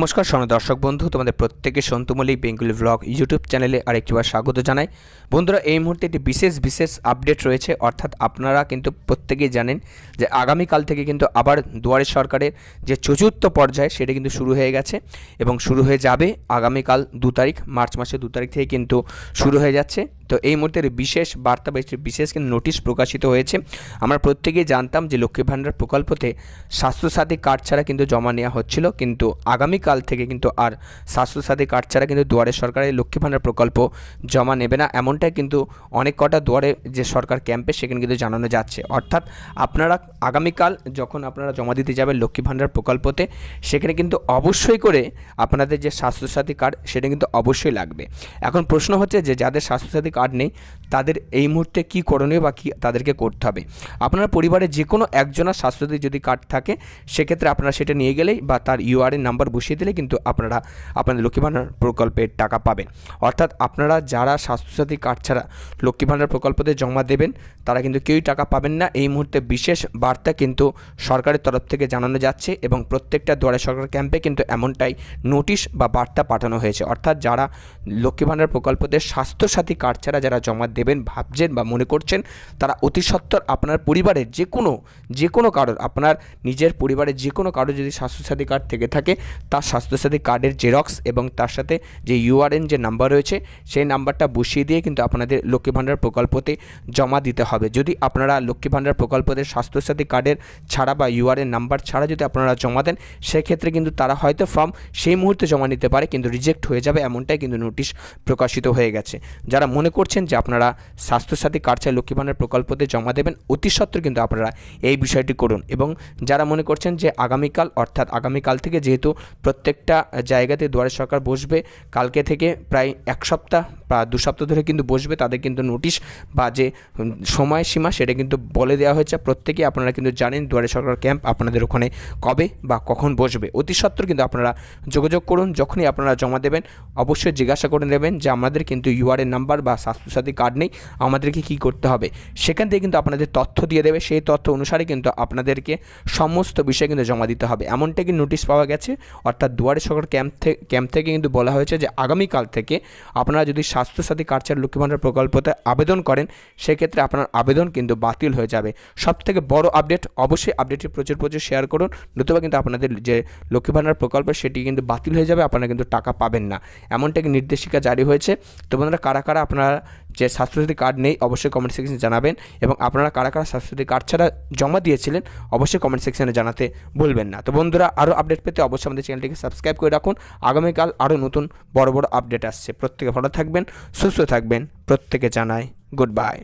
নমস্কার সোনা দর্শক বন্ধু তোমাদের প্রত্যেকে সন্তু বেঙ্গুলি ব্লগ ইউটিউব চ্যানেলে আরেকটিবার স্বাগত জানাই বন্ধুরা এই মুহূর্তে একটি বিশেষ বিশেষ আপডেট রয়েছে অর্থাৎ আপনারা কিন্তু প্রত্যেকেই জানেন যে আগামীকাল থেকে কিন্তু আবার দুয়ারে সরকারের যে চতুর্থ পর্যায় সেটা কিন্তু শুরু হয়ে গেছে এবং শুরু হয়ে যাবে আগামীকাল দু তারিখ মার্চ মাসে দু তারিখ থেকে কিন্তু শুরু হয়ে যাচ্ছে তো এই মুহূর্তে বিশেষ বার্তা বা বিশেষ বিশেষ নোটিশ প্রকাশিত হয়েছে আমরা প্রত্যেকেই জানতাম যে লক্ষ্মী ভাণ্ডার প্রকল্পতে স্বাস্থ্যসাথী কার্ড ছাড়া কিন্তু জমা নেওয়া হচ্ছিল কিন্তু আগামীকাল থেকে কিন্তু আর স্বাস্থ্যসাথী কার্ড ছাড়া কিন্তু দুয়ারে সরকারের লক্ষ্মী ভাণ্ডার প্রকল্প জমা নেবে না এমনটাই কিন্তু অনেক কটা দুয়ারে যে সরকার ক্যাম্পে সেখানে কিন্তু জানানো যাচ্ছে অর্থাৎ আপনারা আগামীকাল যখন আপনারা জমা দিতে যাবেন লক্ষ্মী ভাণ্ডার প্রকল্পতে সেখানে কিন্তু অবশ্যই করে আপনাদের যে স্বাস্থ্যসাথী কার্ড সেটা কিন্তু অবশ্যই লাগবে এখন প্রশ্ন হচ্ছে যে যাদের স্বাস্থ্যসাথী কার্ড কার্ড নেই তাদের এই মুহূর্তে কি করণীয় বা কী তাদেরকে করতে হবে আপনার পরিবারে যে কোনো একজনের স্বাস্থ্যসাথী যদি কার্ড থাকে সেক্ষেত্রে আপনারা সেটা নিয়ে গেলেই বা তার ইউআরএন নাম্বার বসিয়ে দিলে কিন্তু আপনারা আপনাদের লক্ষ্মী ভাণ্ডার প্রকল্পের টাকা পাবেন অর্থাৎ আপনারা যারা স্বাস্থ্যসাথী কার্ড ছাড়া লক্ষ্মী ভাণ্ডার প্রকল্পতে জমা দেবেন তারা কিন্তু কেউই টাকা পাবেন না এই মুহূর্তে বিশেষ বার্তা কিন্তু সরকারের তরফ থেকে জানানো যাচ্ছে এবং প্রত্যেকটা দুয়ারে সরকার ক্যাম্পে কিন্তু এমনটাই নোটিশ বা বার্তা পাঠানো হয়েছে অর্থাৎ যারা লক্ষ্মী ভাণ্ডার প্রকল্পতে স্বাস্থ্যসাথী কার্ড বাচ্চারা যারা জমা দেবেন ভাবছেন বা মনে করছেন তারা অতি সত্বর আপনার পরিবারের যে কোনো যে কোনো কারোর আপনার নিজের পরিবারের যে কোনো কারোর যদি স্বাস্থ্যসাথী কার্ড থেকে থাকে তার স্বাস্থ্যসাথী কার্ডের জেরক্স এবং তার সাথে যে ইউআরএন যে নাম্বার রয়েছে সেই নাম্বারটা বসিয়ে দিয়ে কিন্তু আপনাদের লক্ষ্মী ভাণ্ডার প্রকল্পতে জমা দিতে হবে যদি আপনারা লক্ষ্মী ভাণ্ডার প্রকল্পতে স্বাস্থ্যসাথী কার্ডের ছাড়া বা ইউআরএন নাম্বার ছাড়া যদি আপনারা জমা দেন সেক্ষেত্রে কিন্তু তারা হয়তো ফর্ম সেই মুহূর্তে জমা নিতে পারে কিন্তু রিজেক্ট হয়ে যাবে এমনটাই কিন্তু নোটিশ প্রকাশিত হয়ে গেছে যারা মনে করছেন যে আপনারা স্বাস্থ্যসাথী কার্ড চাই লক্ষ্মীবাণের প্রকল্পতে জমা দেবেন অতি সত্ত্বেও কিন্তু আপনারা এই বিষয়টি করুন এবং যারা মনে করছেন যে আগামীকাল অর্থাৎ আগামীকাল থেকে যেহেতু প্রত্যেকটা জায়গাতে দুয়ারে সরকার বসবে কালকে থেকে প্রায় এক সপ্তাহ বা দু সপ্তাহ ধরে কিন্তু বসবে তাদের কিন্তু নোটিশ বা যে সময়সীমা সেটা কিন্তু বলে দেওয়া হয়েছে প্রত্যেকেই আপনারা কিন্তু জানেন দুয়ারে সরকার ক্যাম্প আপনাদের ওখানে কবে বা কখন বসবে অতি সত্ত্বর কিন্তু আপনারা যোগাযোগ করুন যখনই আপনারা জমা দেবেন অবশ্যই জিজ্ঞাসা করে নেবেন যে আমাদের কিন্তু ইউআরএ নাম্বার বা স্বাস্থ্যসাথী কার্ড নেই আমাদেরকে কি করতে হবে সেখান থেকে কিন্তু আপনাদের তথ্য দিয়ে দেবে সেই তথ্য অনুসারে কিন্তু আপনাদেরকে সমস্ত বিষয়ে কিন্তু জমা দিতে হবে এমনটা কি নোটিশ পাওয়া গেছে অর্থাৎ দুয়ারে সরকার ক্যাম্প থেকে ক্যাম্প থেকে কিন্তু বলা হয়েছে যে আগামীকাল থেকে আপনারা যদি স্বাস্থ্যসাথী লক্ষ্মী ভান্ডার প্রকল্পতে আবেদন করেন সেক্ষেত্রে আপনার আবেদন কিন্তু বাতিল হয়ে যাবে সব থেকে বড় আপডেট অবশ্যই আপডেটটি প্রচুর প্রচুর শেয়ার করুন নতুবা কিন্তু আপনাদের যে লক্ষ্মী ভান্ডার প্রকল্প সেটি কিন্তু বাতিল হয়ে যাবে আপনারা কিন্তু টাকা পাবেন না এমনটা কি নির্দেশিকা জারি হয়েছে তো বন্ধুরা কারা কারা আপনারা যে স্বাস্থ্যসাথী কার্ড নেই অবশ্যই কমেন্ট সেকশনে জানাবেন এবং আপনারা কারা কারা স্বাস্থ্যসাথী কার্ড ছাড়া জমা দিয়েছিলেন অবশ্যই কমেন্ট সেকশনে জানাতে ভুলবেন না তো বন্ধুরা আরও আপডেট পেতে অবশ্যই আমাদের চ্যানেলটিকে সাবস্ক্রাইব করে রাখুন আগামীকাল আরও নতুন বড় বড় আপডেট আসছে প্রত্যেকে ভালো থাকবেন সুস্থ থাকবেন প্রত্যেকে জানাই গুড বাই